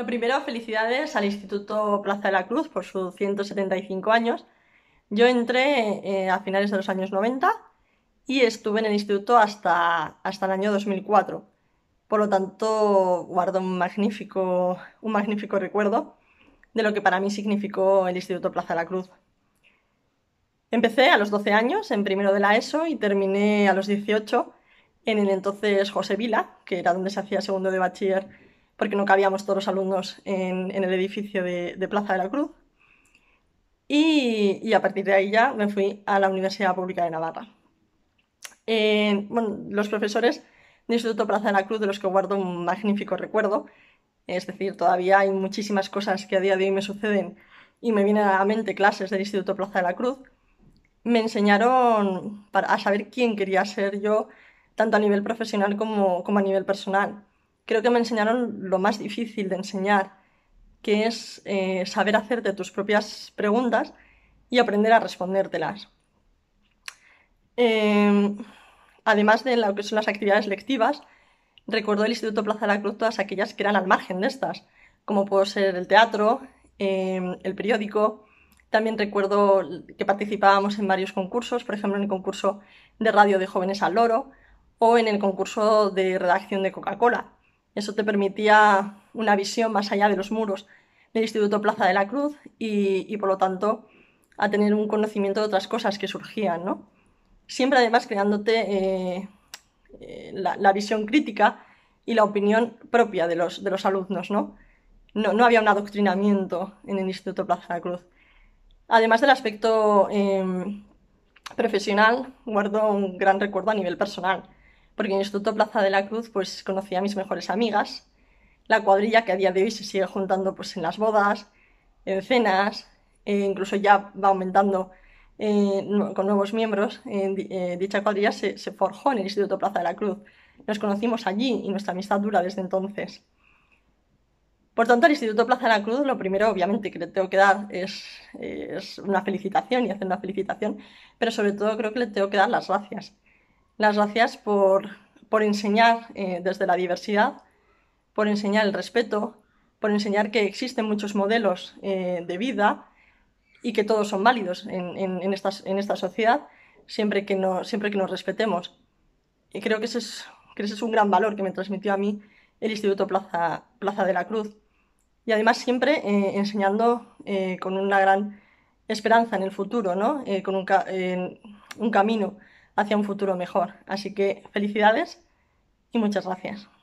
Lo primero, felicidades al Instituto Plaza de la Cruz por sus 175 años. Yo entré eh, a finales de los años 90 y estuve en el instituto hasta, hasta el año 2004. Por lo tanto, guardo un magnífico, un magnífico recuerdo de lo que para mí significó el Instituto Plaza de la Cruz. Empecé a los 12 años, en primero de la ESO, y terminé a los 18 en el entonces José Vila, que era donde se hacía segundo de bachiller porque no cabíamos todos los alumnos en, el edificio de, Plaza de la Cruz. Y, a partir de ahí ya me fui a la Universidad Pública de Navarra. los profesores del Instituto Plaza de la Cruz, de los que guardo un magnífico recuerdo, es decir, todavía hay muchísimas cosas que a día de hoy me suceden y me vienen a la mente clases del Instituto Plaza de la Cruz, me enseñaron a saber quién quería ser yo, tanto a nivel profesional como a nivel personal creo que me enseñaron lo más difícil de enseñar, que es eh, saber hacerte tus propias preguntas y aprender a respondértelas. Em, además de lo que son las actividades lectivas, recordó el Instituto Plaza de la Cruz todas aquellas que eran al margen de estas, como puede ser el teatro, em, el periódico. También recuerdo que participábamos en varios concursos, por ejemplo en el concurso de radio de jóvenes al loro o en el concurso de redacción de Coca-Cola. Eso te permitía una visión más allá de los muros del Instituto Plaza de la Cruz y, por lo tanto a tener un conocimiento de otras cosas que surgían, ¿no? Siempre además creándote eh, eh, la, visión crítica y la opinión propia de los, alumnos, ¿no? ¿no? ¿no? había un adoctrinamiento en el Instituto Plaza de la Cruz. Además del aspecto em, profesional, guardo un gran recuerdo a nivel personal porque en el Instituto Plaza de la Cruz pues conocí a mis mejores amigas, la cuadrilla que a día de hoy se sigue juntando pues en las bodas, en cenas, e incluso ya va aumentando eh, con nuevos miembros, eh, dicha cuadrilla se, forjó en el Instituto Plaza de la Cruz. Nos conocimos allí y nuestra amistad dura desde entonces. Por tanto, al Instituto Plaza de la Cruz lo primero, obviamente, que le tengo que dar es, es una felicitación y hacer una felicitación, pero sobre todo creo que le tengo que dar las gracias. Las gracias por, por enseñar eh, desde la diversidad, por enseñar el respeto, por enseñar que existen muchos modelos eh, de vida y que todos son válidos en, en, esta, en esta, sociedad siempre que, no, siempre que nos respetemos. Y creo que ese, es, que ese es un gran valor que me transmitió a mí el Instituto Plaza, Plaza de la Cruz. Y además siempre eh, enseñando con una gran esperanza en el futuro, ¿no? con un, un, camino hacia un futuro mejor. Así que felicidades y muchas gracias.